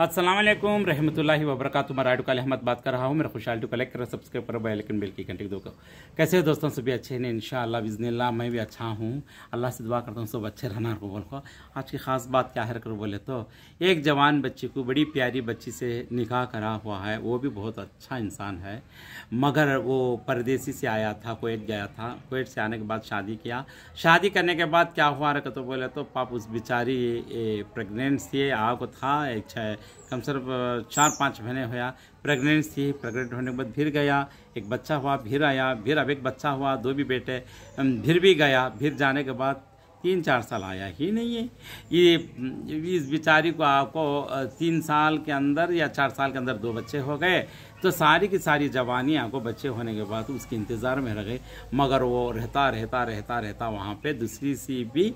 असलम रहमतुल्लाहि वबरकत मैं टुकाल अहमद बात कर रहा हूँ मेरा खुशहाल टू कलेक्ट कर सब्सक्राइब करो बेल आइकन बेल की घंटे दो करो कैसे हो दोस्तों सभी अच्छे हैं इंशाल्लाह बिजनेल्ला मैं भी अच्छा हूँ अल्लाह से दुआ करता हूँ सब अच्छे रहना को बोल को आज की ख़ास बात क्या है करो बोले तो एक जवान बच्ची को बड़ी प्यारी बच्ची से निकाह करा हुआ है वो भी बहुत अच्छा इंसान है मगर वो परदेसी से आया था कोयत गया था कोयत से आने के बाद शादी किया शादी करने के बाद क्या हुआ रखो तो बोले तो पाप उस बेचारी प्रेगनेंट थी आग था कम से कम चार पाँच महीने होया प्रेगनेंस थी प्रेगनेंट होने के बाद फिर गया एक बच्चा हुआ फिर आया फिर अब एक बच्चा हुआ दो भी बेटे फिर भी गया फिर जाने के बाद तीन चार साल आया ही नहीं है ये इस बेचारी को आपको तीन साल के अंदर या चार साल के अंदर दो बच्चे हो गए तो सारी की सारी जवानी आपको बच्चे होने के बाद उसके इंतज़ार में रह गए मगर वो रहता रहता रहता रहता वहाँ पे दूसरी सी भी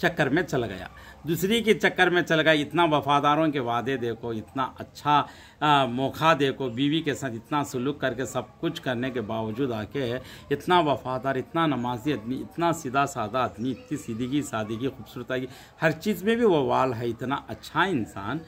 चक्कर में चल गया दूसरी के चक्कर में चल गया इतना वफादारों के वादे देखो इतना अच्छा आ, मौका देखो बीवी के साथ इतना सुलूक करके सब कुछ करने के बावजूद आके इतना वफादार इतना नमाजी आदमी इतना सीधा सादा आदमी इतनी सीधीगी सादगी खूबसूरत खूबसूरताई हर चीज़ में भी वो वाल है इतना अच्छा इंसान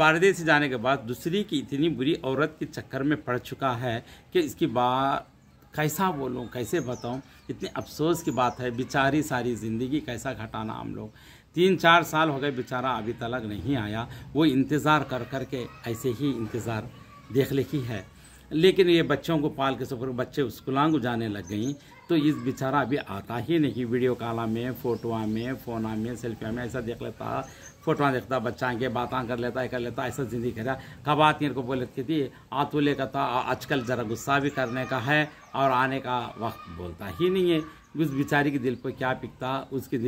से जाने के बाद दूसरी की इतनी बुरी औरत के चक्कर में पड़ चुका है कि इसकी बात कैसा बोलूँ कैसे बताऊँ इतनी अफसोस की बात है बेचारी सारी ज़िंदगी कैसा घटाना हम लोग तीन चार साल हो गए बेचारा अभी तलक नहीं आया वो इंतज़ार कर कर के ऐसे ही इंतज़ार देख लेखी है लेकिन ये बच्चों को पाल के सफर बच्चे स्कूलांग जाने लग गई तो इस बेचारा अभी आता ही नहीं वीडियो कॉला में फ़ोटोआ में फ़ोन में सेल्फिया में ऐसा देख लेता फोटो देखता बच्चा के बात कर लेता है कर लेता ऐसा जिंदगी करा कब आती को बोले कि थी आतू का था आजकल ज़रा गुस्सा भी करने का है और आने का वक्त बोलता ही नहीं है उस बेचारी के दिल पर क्या पिकता उसके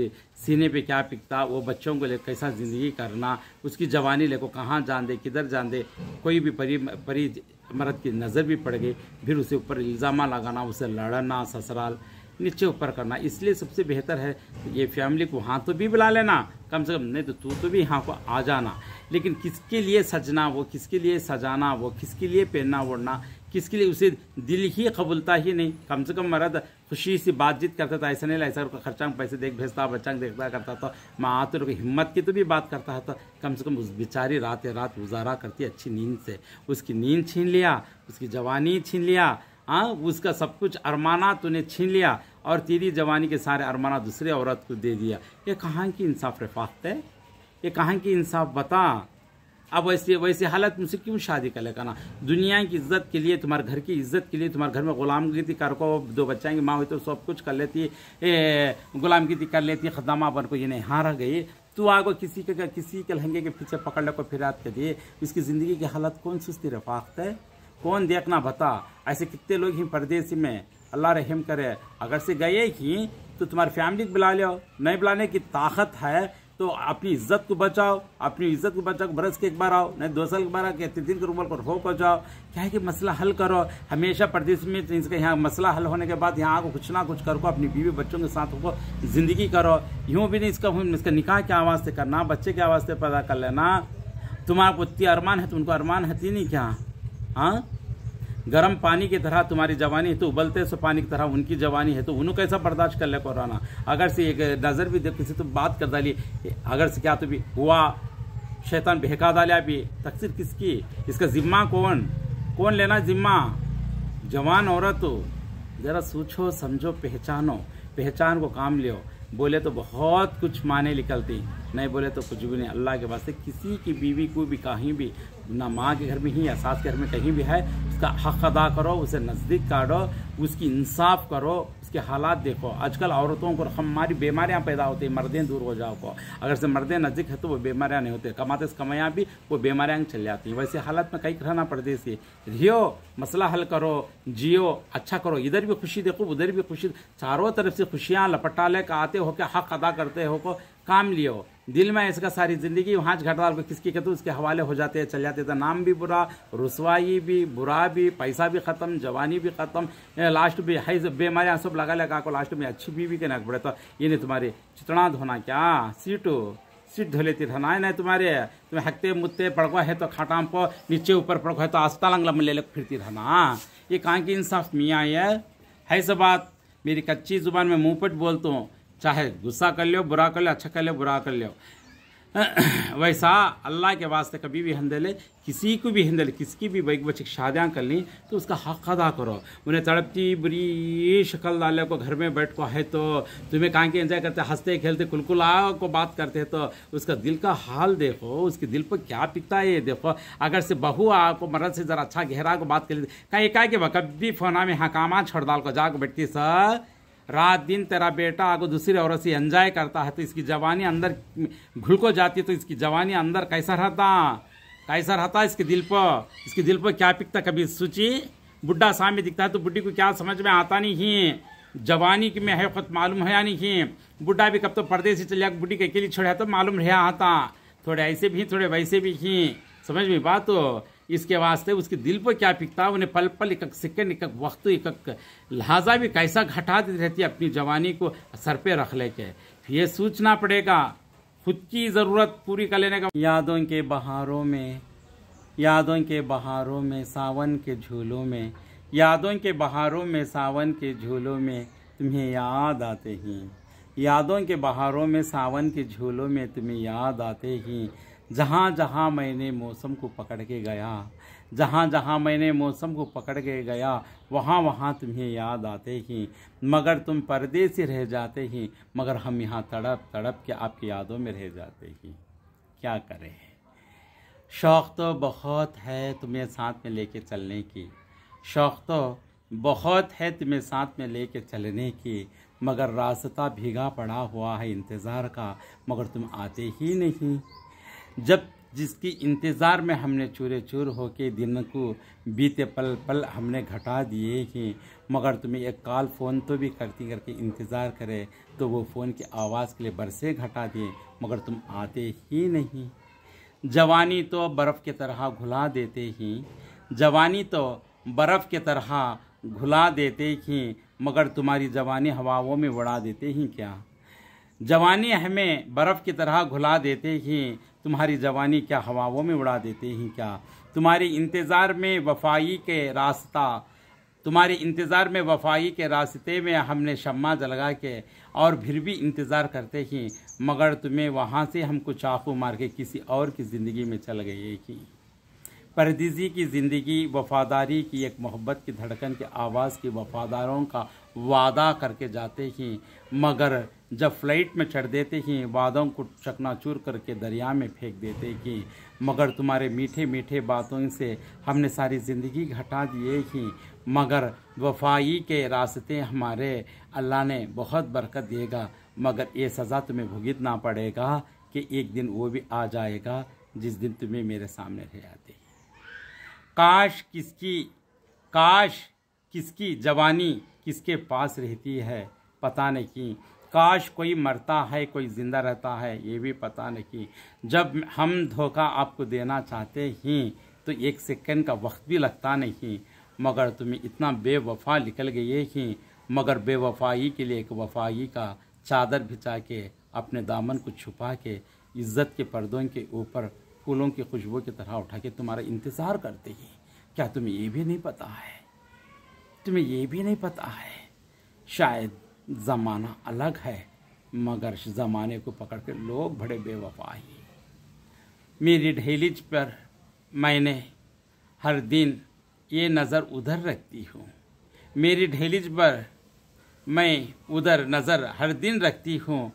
सीने पे क्या पिकता वो बच्चों को ले कैसा ज़िंदगी करना उसकी जवानी ले को कहाँ जान दे किधर जान दे कोई भी परी परी मरद की नज़र भी पड़ गई फिर उसे ऊपर इल्ज़ाम लगाना उसे लड़ना ससुराल नीचे ऊपर करना इसलिए सबसे बेहतर है ये फैमिली को हाँ तो भी बुला लेना कम से कम नहीं तो तू तो भी यहाँ को आ जाना लेकिन किसके लिए सजना वो किसके लिए सजाना वो किसके लिए पहनना ओढ़ना किसके लिए उसे दिल ही कबूलता ही नहीं कम से कम मर्द खुशी से बातचीत करता था ऐसा नहीं ऐसा खर्चा में पैसे देख भेजता बच्चा देखता करता था माँ आते रुके हिम्मत की तो भी बात करता था कम से कम उस बेचारी रात रात गुजारा करती अच्छी नींद से उसकी नींद छीन लिया उसकी जवानी छीन लिया हाँ उसका सब कुछ अरमाना तूने छीन लिया और तेरी जवानी के सारे अरमाना दूसरे औरत को दे दिया ये कहाँ की इंसाफ रफात है ये कहाँ की इंसाफ बता अब वैसे वैसे हालत मुझसे क्यों शादी कर ले ना दुनिया की इज्जत के लिए तुम्हारे घर की इज्जत के लिए तुम्हारे घर में गुलामगिरी कर को दो बच्चा की माँ हुई तो सब कुछ कर लेती गुलामगिरी कर लेती खदामा बन को ये नहीं हार गई तू आगो किसी के किसी के लहंगे के पीछे पकड़ को फिर याद कर दिए इसकी ज़िंदगी की हालत कौन सुस्ती रफाख्त है कौन देखना बता ऐसे कितने लोग हैं परदेश में अल्लाह रहम करे अगर से गए ही तो तुम्हारी फैमिली को बुला लो नहीं बुलाने की ताकत है तो अपनी इज्जत को बचाओ अपनी इज्जत को बचाओ बरस के एक बार आओ नहीं दो साल के बार आओ क्या तीन के उम्र पर हो कर जाओ क्या है कि मसला हल करो हमेशा प्रदेश में तो इसका यहाँ मसला हल होने के बाद यहाँ को कुछ ना कुछ करो अपनी बीवी बच्चों के साथ उनको ज़िंदगी करो यूँ भी नहीं इसका इसका निकाह के आवाज़ से करना बच्चे के आवाज़ से पैदा कर लेना तुम्हारा को इतनी अरमान है तुमको तो अरमान है नहीं क्या हाँ गर्म पानी की तरह तुम्हारी जवानी है तो उबलते से पानी की तरह उनकी जवानी है तो उन्हें कैसा बर्दाश्त कर ले कुराना अगर से एक नज़र भी दे किसी तो बात कर डाली अगर से क्या तो भी हुआ शैतान बहका डाले भी तकसीर किसकी इसका जिम्मा कौन कौन लेना जिम्मा जवान औरत हो ज़रा सोचो समझो पहचानो पहचान को काम लियो बोले तो बहुत कुछ माने निकलती नहीं बोले तो कुछ भी नहीं अल्लाह के वास्ते किसी की बीवी को भी कहीं भी ना माँ के घर में ही या सास के घर में कहीं भी है उसका हक अदा करो उसे नज़दीक काटो उसकी इंसाफ करो उसके हालात देखो आजकल औरतों को हमारी बीमारियाँ पैदा होती हैं मर्दें दूर हो जाओ को अगर से मर्दें नज़दीक है तो वो बीमारियाँ नहीं होती कमाते से कमाया भी वो बीमारियाँ चल जाती हैं वैसे हालत में कहीं रहना पड़ती है रियो मसला हल करो जियो अच्छा करो इधर भी खुशी देखो उधर भी खुशी चारों तरफ से खुशियाँ ले का आते हो के हक अदा करते हो को काम लियो दिल में इसका सारी ज़िंदगी वहाँ घटदार को किसकी कहते उसके हवाले हो जाते हैं चल जाते तो नाम भी बुरा रसवाई भी बुरा भी पैसा भी ख़त्म जवानी भी ख़त्म लास्ट भी हाई बेमारी सब लगा लगा को लास्ट में अच्छी बीवी के नाक पड़े तो ये नहीं तुम्हारी चितना धोना क्या सीटो सीट धो लेती था ना तुम्हारे तुम्हें हकते मुत्ते पड़को है तो खाटाम को नीचे ऊपर पड़को है तो आस्ता लंगला में ले ले फिरती था ना ये कहाँ की इंसाफ मियाँ यार है सब बात मेरी कच्ची ज़ुबान में मुँह पट बोलता हूँ चाहे गुस्सा कर लो बुरा कर लो अच्छा कर लो बुरा कर लो वैसा अल्लाह के वास्ते कभी भी ले किसी को भी ले किसी की भी बैग बच्चे शादियाँ कर ली तो उसका हक अदा करो उन्हें तड़पती बुरी शक्ल डाले को घर में बैठ को है तो तुम्हें कहाँ के एंजॉय करते हंसते खेलते कुलकुला को बात करते तो उसका दिल का हाल देखो उसके दिल पर क्या पिकता है ये देखो अगर से बहू आपको मरद से ज़रा अच्छा गहरा को बात कर लेते कहीं कहा के कभी फोना में हकामा छोड़ डाल को जाकर बैठती सर रात दिन तेरा बेटा आगे दूसरी औरत से एंजॉय करता है तो इसकी जवानी अंदर घुल को जाती तो इसकी जवानी अंदर कैसा रहता कैसा रहता इसके दिल पर इसके दिल पर क्या पिकता कभी सूची बुढ़ा सामने दिखता है तो बुढ़ी को क्या समझ में आता नहीं है जवानी की में है खुद मालूम है या नहीं बुढ़ा भी कब तो परदेश ही चलिया बुढ़ी के अकेली छोड़ा तो मालूम रहा आता थोड़े ऐसे भी थोड़े वैसे भी ही समझ में बात तो इसके वास्ते उसके दिल पर क्या पिकता उन्हें पल पल एक सिक्कन एक वक्त एक लिहाजा भी कैसा घटा देती रहती अपनी जवानी को सर पे रख लेके ये सोचना पड़ेगा खुद की ज़रूरत पूरी कर लेने का यादों के बहारों में यादों के बहारों में सावन के झूलों में यादों के बहारों में सावन के झूलों में तुम्हें याद आते ही यादों के बहारों में सावन के झूलों में तुम्हें याद आते ही जहाँ जहाँ मैंने मौसम को पकड़ के गया जहाँ जहाँ मैंने मौसम को पकड़ के गया वहाँ वहाँ तुम्हें याद आते ही मगर तुम से रह जाते ही मगर हम यहाँ तड़प तड़प के आपकी यादों में रह जाते ही क्या करें शौक़ तो बहुत है तुम्हें साथ में लेके चलने की शौक़ तो बहुत है तुम्हें साथ में लेके चलने की मगर रास्ता भीगा पड़ा हुआ है इंतज़ार का मगर तुम आते ही नहीं जब जिसकी इंतज़ार में हमने चूरे चूर हो के दिन को बीते पल पल हमने घटा दिए हैं मगर तुम्हें एक कॉल फ़ोन तो भी करती करके इंतज़ार करे तो वो फ़ोन की आवाज़ के लिए बरसे घटा दिए मगर तुम आते ही नहीं जवानी तो बर्फ़ की तरह घुला देते ही जवानी तो बर्फ़ की तरह घुला देते ही मगर तुम्हारी जवानी हवाओं में उड़ा देते ही क्या जवानी हमें बर्फ़ की तरह घुला देते ही तुम्हारी जवानी क्या हवाओं में उड़ा देते हैं क्या तुम्हारे इंतज़ार में वफाई के रास्ता तुम्हारे इंतज़ार में वफाई के रास्ते में हमने शम्मा जलगा के और फिर भी इंतज़ार करते ही मगर तुम्हें वहाँ से हम कुछ चाकू मार के किसी और की ज़िंदगी में चल गए कि परदीजी की ज़िंदगी वफादारी की एक मोहब्बत की धड़कन के आवाज़ की वफादारों का वादा करके जाते हैं मगर जब फ्लाइट में चढ़ देते हैं वादों को चकनाचूर करके दरिया में फेंक देते कि मगर तुम्हारे मीठे मीठे बातों से हमने सारी ज़िंदगी घटा दिए ही मगर वफाई के रास्ते हमारे अल्लाह ने बहुत बरकत देगा मगर ये सज़ा तुम्हें भुगतना पड़ेगा कि एक दिन वो भी आ जाएगा जिस दिन तुम्हें मेरे सामने ले आते काश किसकी काश किसकी जवानी किसके पास रहती है पता नहीं काश कोई मरता है कोई ज़िंदा रहता है ये भी पता नहीं जब हम धोखा आपको देना चाहते ही तो एक सेकंड का वक्त भी लगता नहीं मगर तुम्हें इतना बेवफा निकल गए ही मगर बेवफाई के लिए एक वफाई का चादर बिछा के अपने दामन को छुपा के इज्जत के पर्दों के ऊपर फूलों की खुशबू की तरह उठा के तुम्हारा इंतज़ार करते ही क्या तुम्हें ये भी नहीं पता है तुम्हें ये भी नहीं पता है शायद ज़माना अलग है मगर ज़माने को पकड़ के लोग बड़े बेवफा ही मेरी ढेलीज पर मैंने हर दिन ये नज़र उधर रखती हूँ मेरी ढेलीज पर मैं उधर नज़र हर दिन रखती हूँ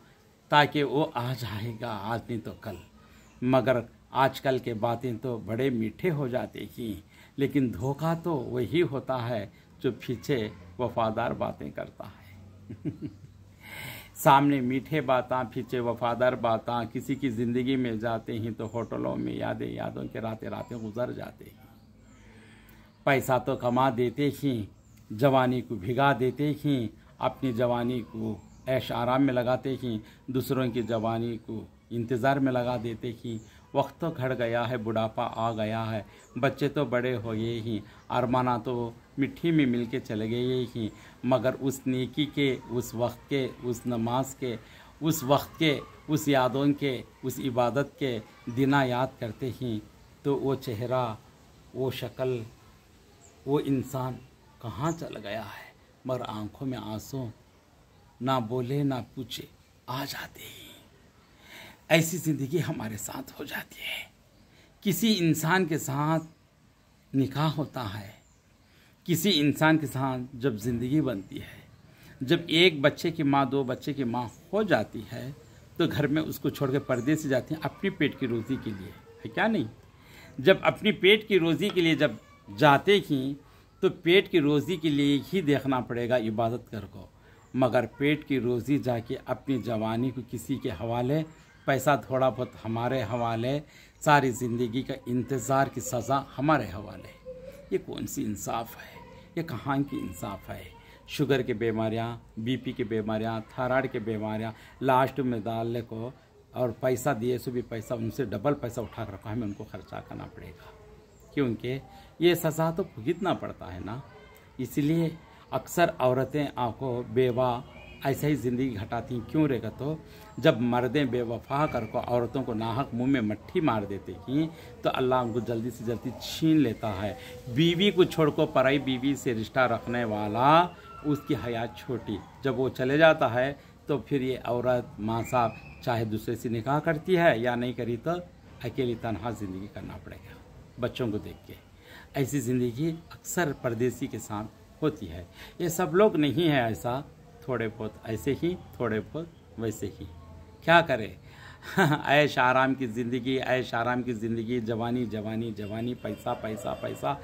ताकि वो आ जाएगा आज नहीं तो कल मगर आजकल के बातें तो बड़े मीठे हो जाते हैं लेकिन धोखा तो वही होता है जो पीछे वफादार बातें करता है सामने मीठे बातें पीछे वफादार बातें किसी की ज़िंदगी में जाते हैं तो होटलों में यादें यादों के रातें रातें गुजर जाते हैं पैसा तो कमा देते हैं जवानी को भिगा देते हैं अपनी जवानी को ऐश आराम में लगाते हैं दूसरों की जवानी को इंतज़ार में लगा देते हैं वक्त तो घट गया है बुढ़ापा आ गया है बच्चे तो बड़े हो गए ही अरमाना तो मिट्टी में मिल के चले गए ही मगर उस नेकी के उस वक्त के उस नमाज के उस वक्त के उस यादों के उस इबादत के दिना याद करते ही तो वो चेहरा वो शक्ल वो इंसान कहाँ चल गया है मगर आँखों में आंसू ना बोले ना पूछे आ जाते ही ऐसी ज़िंदगी हमारे साथ हो जाती है किसी इंसान के साथ निकाह होता है किसी इंसान के साथ जब ज़िंदगी बनती है जब एक बच्चे की माँ दो बच्चे की माँ हो जाती है तो घर में उसको छोड़ कर पर्दे से जाती हैं अपनी पेट की रोज़ी के लिए है क्या नहीं जब अपनी पेट की रोज़ी के लिए जब जाते ही तो पेट की रोज़ी के लिए ही देखना पड़ेगा इबादत कर को मगर पेट की रोज़ी जाके अपनी जवानी को किसी के हवाले पैसा थोड़ा बहुत हमारे हवाले सारी ज़िंदगी का इंतज़ार की सज़ा हमारे हवाले ये कौन सी इंसाफ है ये कहाँ की इंसाफ है शुगर की बीमारियाँ बीपी की बीमारियाँ थायराइड की बीमारियाँ लास्ट में डालने को और पैसा दिए से भी पैसा उनसे डबल पैसा उठा कर रखा हमें उनको खर्चा करना पड़ेगा क्योंकि ये सज़ा तो भुगतना पड़ता है ना इसलिए अक्सर औरतें आपको बेवा ऐसे ही ज़िंदगी घटाती क्यों रहेगा तो जब मर्दें बेवफा कर को औरतों को नाहक मुंह में मट्ठी मार देते कि तो अल्लाह उनको जल्दी से जल्दी छीन लेता है बीवी को छोड़ को पराई बीवी से रिश्ता रखने वाला उसकी हयात छोटी जब वो चले जाता है तो फिर ये औरत माँ साहब चाहे दूसरे से निकाह करती है या नहीं करी तो अकेली तनहा ज़िंदगी करना पड़ेगा बच्चों को देख के ऐसी ज़िंदगी अक्सर परदेसी के साथ होती है ये सब लोग नहीं है ऐसा थोड़े बहुत ऐसे ही थोड़े बहुत वैसे ही क्या करें ऐश आराम की ज़िंदगी ऐश आराम की ज़िंदगी जवानी जवानी जवानी पैसा पैसा पैसा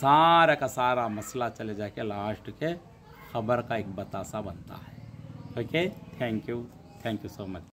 सारा का सारा मसला चले जाके लास्ट के खबर का एक बतासा बनता है okay thank you thank you so much